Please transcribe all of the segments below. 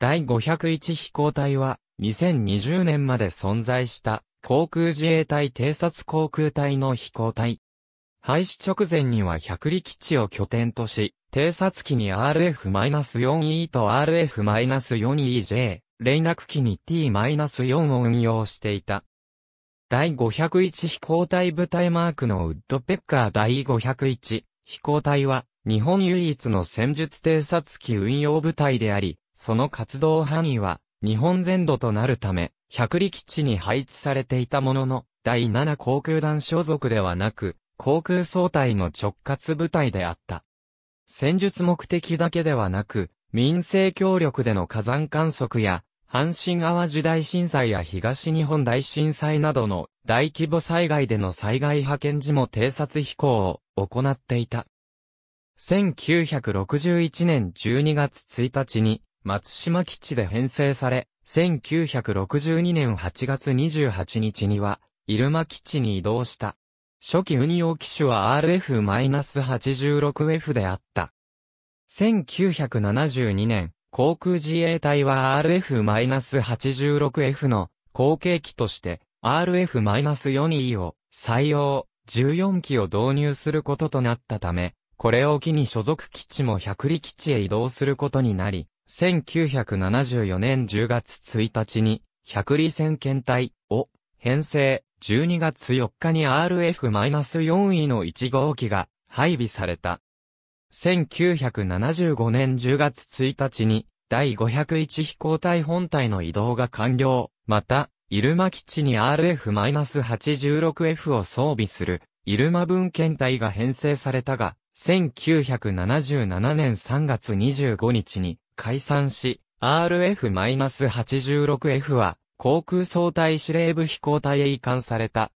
第501飛行隊は、2020年まで存在した、航空自衛隊偵察航空隊の飛行隊。廃止直前には百里基地を拠点とし、偵察機に RF-4E と RF-4EJ、連絡機に T-4 を運用していた。第501飛行隊部隊マークのウッドペッカー第501飛行隊は、日本唯一の戦術偵察機運用部隊であり、その活動範囲は、日本全土となるため、百里基地に配置されていたものの、第7航空団所属ではなく、航空総隊の直轄部隊であった。戦術目的だけではなく、民生協力での火山観測や、阪神淡路大震災や東日本大震災などの大規模災害での災害派遣時も偵察飛行を行っていた。1961年12月1日に松島基地で編成され、1962年8月28日には、入間基地に移動した。初期運用機種は RF-86F であった。1972年、航空自衛隊は RF-86F の後継機として RF-4E を採用、14機を導入することとなったため、これを機に所属基地も百里基地へ移動することになり、1974年10月1日に、百里線検体を編成、12月4日に RF-4 位の1号機が配備された。1975年10月1日に第501飛行隊本体の移動が完了。また、入間基地に RF-86F を装備する入間分検体が編成されたが、1977年3月25日に解散し、RF-86F は航空総体司令部飛行隊へ移管された。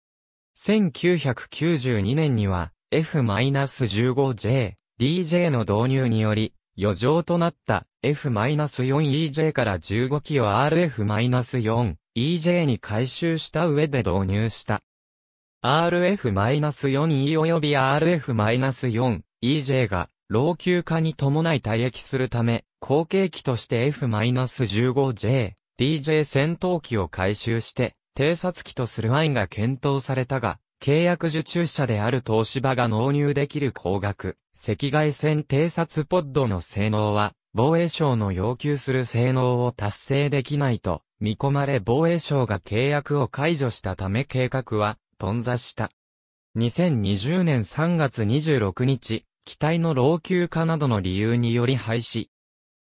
1992年には F-15J、DJ の導入により、余剰となった F-4EJ から15機を RF-4EJ に回収した上で導入した。RF-4E 及び RF-4EJ が老朽化に伴い退役するため、後継機として F-15J、DJ 戦闘機を回収して、偵察機とする案が検討されたが、契約受注者である東芝が納入できる高額、赤外線偵察ポッドの性能は、防衛省の要求する性能を達成できないと、見込まれ防衛省が契約を解除したため計画は、頓挫した。2020年3月26日、機体の老朽化などの理由により廃止。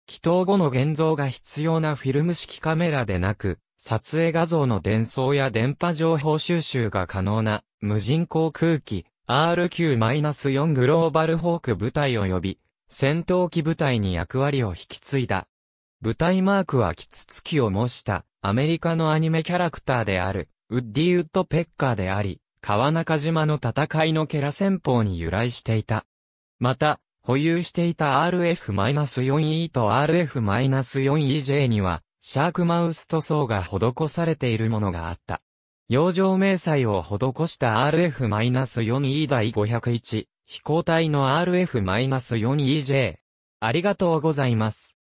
祈祷後の現像が必要なフィルム式カメラでなく、撮影画像の伝送や電波情報収集が可能な無人航空機 RQ-4 グローバルホーク部隊及び戦闘機部隊に役割を引き継いだ。部隊マークはキツツキを模したアメリカのアニメキャラクターであるウッディウッドペッカーであり、川中島の戦いのケラ戦法に由来していた。また、保有していた RF-4E と RF-4EJ には、シャークマウス塗装が施されているものがあった。洋上明細を施した RF-4E 第501、飛行隊の RF-4EJ。ありがとうございます。